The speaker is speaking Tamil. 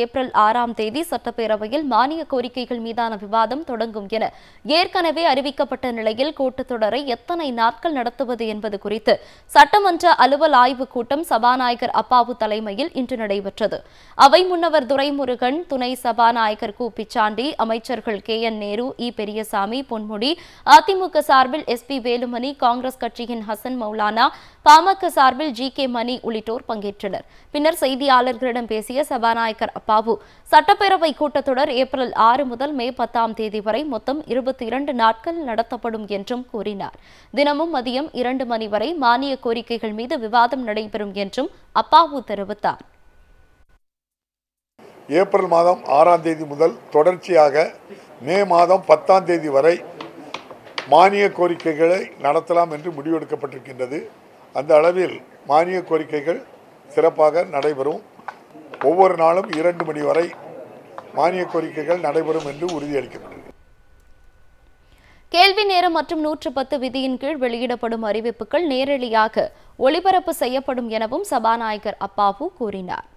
ஏப்ரல் ஆறாம் தேதி சட்டப்பேரவையில் மானிய கோரிக்கைகள் மீதான விவாதம் தொடங்கும் என ஏற்கனவே அறிவிக்கப்பட்ட நிலையில் கூட்டத்தொடரை எத்தனை நாட்கள் நடத்துவது என்பது குறித்து சட்டமன்ற அலுவல் ஆய்வுக் கூட்டம் சபாநாயகர் அப்பாவு தலைமையில் இன்று நடைபெற்றது அவை முன்னவர் துரைமுருகன் துணை சபாநாயகர் கு பிச்சாண்டி அமைச்சர்கள் கே என் நேரு இ பெரியசாமி பொன்முடி அதிமுக சார்பில் எஸ் பி வேலுமணி காங்கிரஸ் கட்சியின் ஹசன் மௌலானா பாமக சார்பில் ஜி கே மணி உள்ளிட்டோர் பங்கேற்றனர் பின்னர் செய்தியாளர்களிடம் பேசிய சபாநாயகர் அப்பாவு சட்டப்பேரவை கூட்டத்தொடர் ஏப்ரல் ஆறு முதல் மே பத்தாம் தேதி வரை மொத்தம் இருபத்தி இரண்டு நாட்கள் நடத்தப்படும் என்றும் கூறினார் தினமும் மதியம் இரண்டு மணி வரை மானிய கோரிக்கைகள் மீது விவாதம் நடைபெறும் என்றும் அப்பாவு தெரிவித்தார் ஏப்ரல் மாதம் ஆறாம் தேதி முதல் தொடர்ச்சியாக மே மாதம் பத்தாம் தேதி வரை மானிய கோரிக்கைகளை நடத்தலாம் என்று முடிவெடுக்கப்பட்டிருக்கின்றது அந்த அளவில் மானிய கோரிக்கைகள் சிறப்பாக நடைபெறும் ஒவ்வொரு நாளும் இரண்டு மணி வரை மானிய கோரிக்கைகள் நடைபெறும் என்று உறுதியளிக்கப்பட்டது கேள்வி நேரம் மற்றும் நூற்று பத்து விதியின் கீழ் வெளியிடப்படும் அறிவிப்புகள் நேரடியாக ஒளிபரப்பு செய்யப்படும் எனவும் சபாநாயகர் அப்பாவு கூறினார்